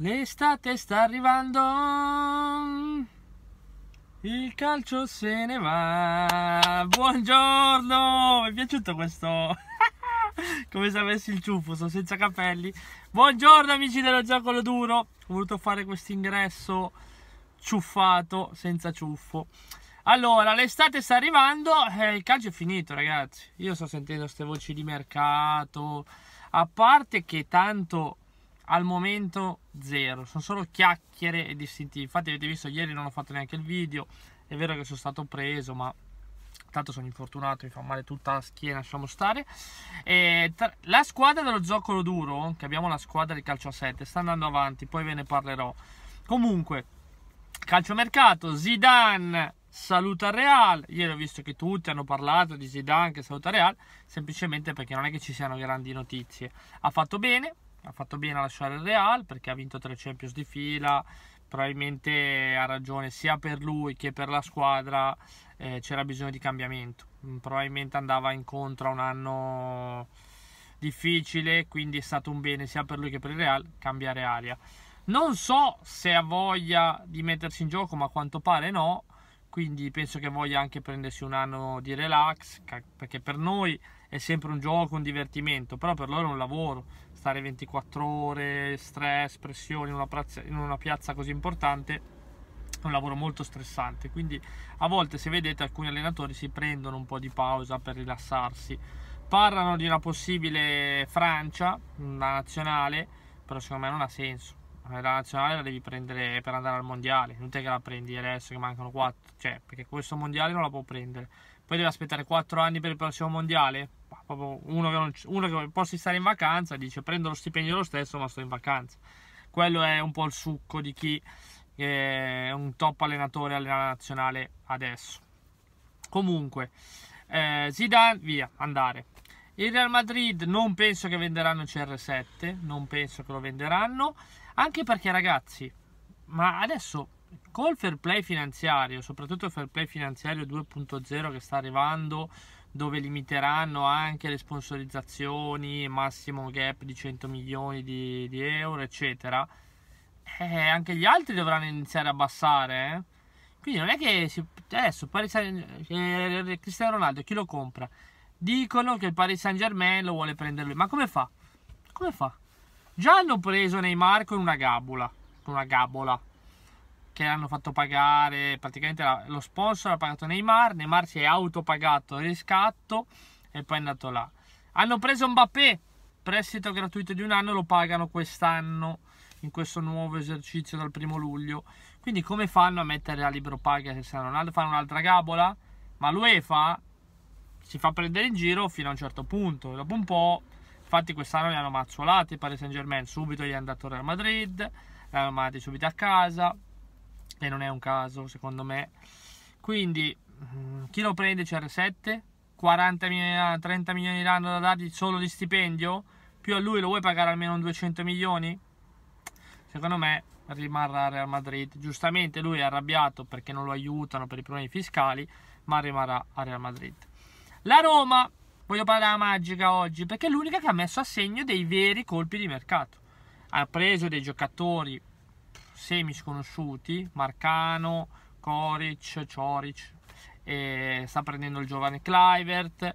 L'estate sta arrivando, il calcio se ne va. Buongiorno, mi è piaciuto questo, come se avessi il ciuffo, sono senza capelli. Buongiorno amici dello Giacolo Duro, ho voluto fare questo ingresso ciuffato, senza ciuffo. Allora, l'estate sta arrivando e eh, il calcio è finito ragazzi. Io sto sentendo queste voci di mercato, a parte che tanto al momento zero, sono solo chiacchiere e distintivi. Infatti avete visto ieri non ho fatto neanche il video, è vero che sono stato preso, ma tanto sono infortunato, mi fa male tutta la schiena, lasciamo stare. E tra... la squadra dello zoccolo duro, che abbiamo la squadra di calcio a 7, sta andando avanti, poi ve ne parlerò. Comunque, calciomercato, Zidane saluta Real. Ieri ho visto che tutti hanno parlato di Zidane che saluta Real, semplicemente perché non è che ci siano grandi notizie. Ha fatto bene, ha fatto bene a lasciare il Real perché ha vinto tre Champions di fila, probabilmente ha ragione sia per lui che per la squadra, eh, c'era bisogno di cambiamento, mm, probabilmente andava incontro a un anno difficile, quindi è stato un bene sia per lui che per il Real cambiare aria. Non so se ha voglia di mettersi in gioco, ma a quanto pare no, quindi penso che voglia anche prendersi un anno di relax, perché per noi è sempre un gioco, un divertimento, però per loro è un lavoro stare 24 ore, stress, pressione in una, piazza, in una piazza così importante è un lavoro molto stressante quindi a volte se vedete alcuni allenatori si prendono un po' di pausa per rilassarsi parlano di una possibile Francia una nazionale però secondo me non ha senso la nazionale la devi prendere per andare al mondiale non te che la prendi adesso che mancano 4 cioè perché questo mondiale non la può prendere poi devi aspettare 4 anni per il prossimo mondiale Proprio uno che, non, uno che possa stare in vacanza dice prendo lo stipendio lo stesso ma sto in vacanza. Quello è un po' il succo di chi eh, è un top allenatore alla nazionale adesso. Comunque, eh, Zidane, via, andare. Il Real Madrid non penso che venderanno il CR7, non penso che lo venderanno, anche perché ragazzi, ma adesso col fair play finanziario, soprattutto il fair play finanziario 2.0 che sta arrivando, dove limiteranno anche le sponsorizzazioni, massimo gap di 100 milioni di, di euro, eccetera. Eh, anche gli altri dovranno iniziare a abbassare. Eh? Quindi non è che si, adesso Paris Saint, eh, eh, Cristiano Ronaldo chi lo compra? Dicono che il Paris Saint Germain lo vuole prendere lui, ma come fa? Come fa? Già hanno preso Neymar con una gabola, con una gabola, che hanno fatto pagare praticamente lo sponsor ha pagato Neymar, Neymar si è autopagato il riscatto e poi è andato là. Hanno preso Mbappé, prestito gratuito di un anno, lo pagano quest'anno in questo nuovo esercizio dal primo luglio. Quindi come fanno a mettere a libero paga Cristiano Ronaldo? Fanno un'altra gabola? Ma l'UEFA si fa prendere in giro fino a un certo punto, dopo un po', infatti quest'anno li hanno mazzolati Paris Saint Germain, subito gli è andato Real Madrid, li hanno mandati subito a casa, e non è un caso secondo me quindi mm, chi lo prende CR7 40 milioni, 30 milioni l'anno da dargli solo di stipendio più a lui lo vuoi pagare almeno 200 milioni secondo me rimarrà a Real Madrid giustamente lui è arrabbiato perché non lo aiutano per i problemi fiscali ma rimarrà a Real Madrid la Roma voglio parlare della magica oggi perché è l'unica che ha messo a segno dei veri colpi di mercato ha preso dei giocatori semi sconosciuti, Marcano, Coric, Cioric, sta prendendo il giovane Clivert,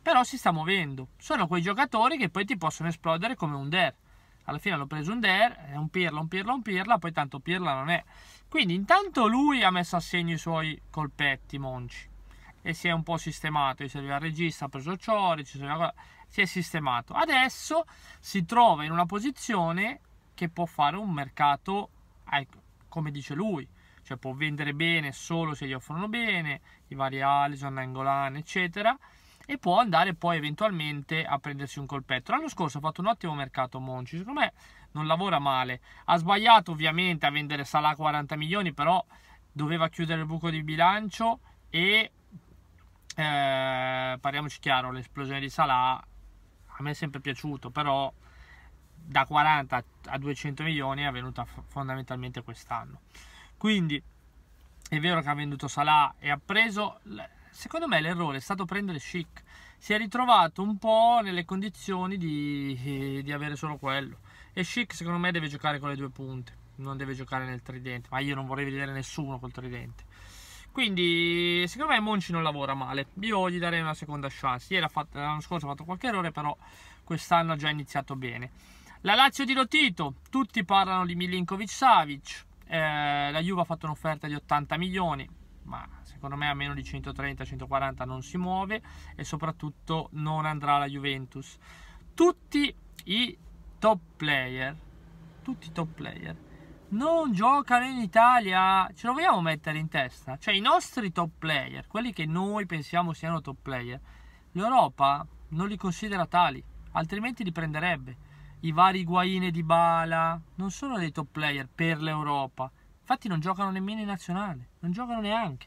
però si sta muovendo. Sono quei giocatori che poi ti possono esplodere come un der Alla fine hanno preso un der è un Pirla, un Pirla, un Pirla, poi tanto Pirla non è. Quindi intanto lui ha messo a segno i suoi colpetti, Monci, e si è un po' sistemato. Gli serviva il regista, ha preso Cioric, si è sistemato. Adesso si trova in una posizione che può fare un mercato eh, come dice lui, cioè può vendere bene solo se gli offrono bene, i vari Allison, Angolan, eccetera, e può andare poi eventualmente a prendersi un colpetto. L'anno scorso ha fatto un ottimo mercato Monci, secondo me non lavora male. Ha sbagliato ovviamente a vendere Salah 40 milioni, però doveva chiudere il buco di bilancio e eh, parliamoci chiaro, l'esplosione di Salah a me è sempre piaciuto, però da 40 a 200 milioni è avvenuta fondamentalmente quest'anno. Quindi è vero che ha venduto Salah e ha preso, secondo me l'errore è stato prendere Chic, si è ritrovato un po' nelle condizioni di, di avere solo quello e Chic secondo me deve giocare con le due punte, non deve giocare nel tridente, ma io non vorrei vedere nessuno col tridente. Quindi secondo me Monci non lavora male, io gli darei una seconda chance, ieri l'anno scorso ha fatto qualche errore però quest'anno ha già iniziato bene. La Lazio di Rotito, tutti parlano di Milinkovic Savic, eh, la Juve ha fatto un'offerta di 80 milioni, ma secondo me a meno di 130-140 non si muove e soprattutto non andrà alla Juventus. Tutti i top player, tutti i top player, non giocano in Italia, ce lo vogliamo mettere in testa? Cioè i nostri top player, quelli che noi pensiamo siano top player, l'Europa non li considera tali, altrimenti li prenderebbe i vari Guaine di Bala, non sono dei top player per l'Europa. Infatti non giocano nemmeno in nazionale, non giocano neanche.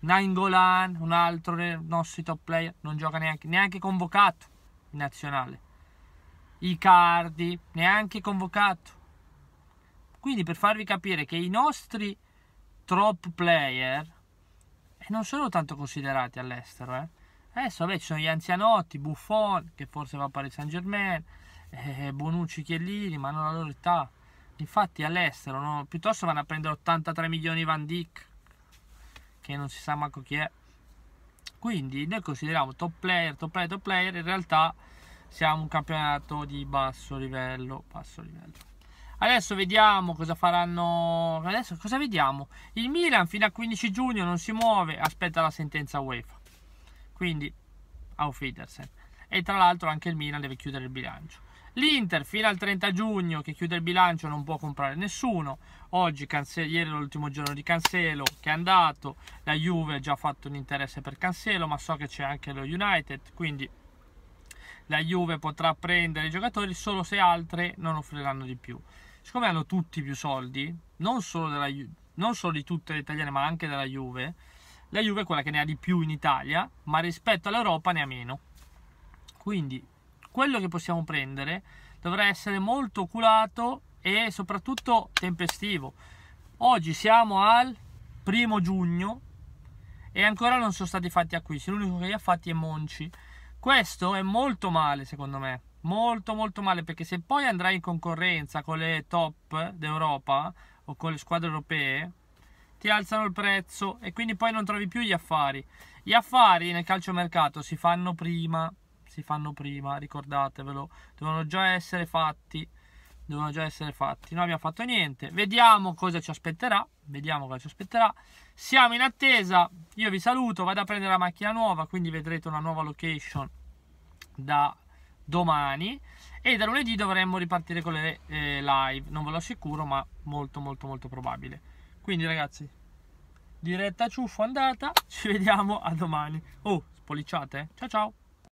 Nangolan, un altro dei nostri top player, non gioca neanche, neanche convocato in nazionale. Icardi, neanche convocato. Quindi per farvi capire che i nostri top player eh, non sono tanto considerati all'estero. Eh? Adesso vabbè, ci sono gli anzianotti, Buffon, che forse va a Paris Saint Germain, eh, Bonucci, Chiellini, ma non la loro età. Infatti all'estero, no? piuttosto vanno a prendere 83 milioni Van Dyck, che non si sa manco chi è. Quindi noi consideriamo top player, top player, top player, in realtà siamo un campionato di basso livello, basso livello. Adesso vediamo cosa faranno. Adesso cosa vediamo? Il Milan fino a 15 giugno non si muove, aspetta la sentenza UEFA. Quindi, auf Wiedersehen. E tra l'altro anche il Milan deve chiudere il bilancio. L'Inter fino al 30 giugno che chiude il bilancio non può comprare nessuno. Oggi Cancelo, ieri l'ultimo giorno di Cancelo che è andato. La Juve ha già fatto un interesse per Cancelo, ma so che c'è anche lo United, quindi la Juve potrà prendere i giocatori solo se altre non offriranno di più. Siccome hanno tutti più soldi, non solo, della, non solo di tutte le italiane, ma anche della Juve, la Juve è quella che ne ha di più in Italia, ma rispetto all'Europa ne ha meno. Quindi quello che possiamo prendere dovrà essere molto oculato e soprattutto tempestivo. Oggi siamo al primo giugno e ancora non sono stati fatti acquisti, l'unico che li ha fatti è Monci. Questo è molto male secondo me, molto molto male perché se poi andrai in concorrenza con le top d'Europa o con le squadre europee ti alzano il prezzo e quindi poi non trovi più gli affari. Gli affari nel calciomercato si fanno prima si fanno prima, ricordatevelo, devono già essere fatti, devono già essere fatti. Non abbiamo fatto niente, vediamo cosa ci aspetterà, vediamo cosa ci aspetterà. Siamo in attesa, io vi saluto, vado a prendere la macchina nuova, quindi vedrete una nuova location da domani e da lunedì dovremmo ripartire con le eh, live, non ve lo assicuro, ma molto molto molto probabile. Quindi ragazzi, diretta ciuffo andata, ci vediamo a domani. Oh, spolliciate, eh. ciao ciao!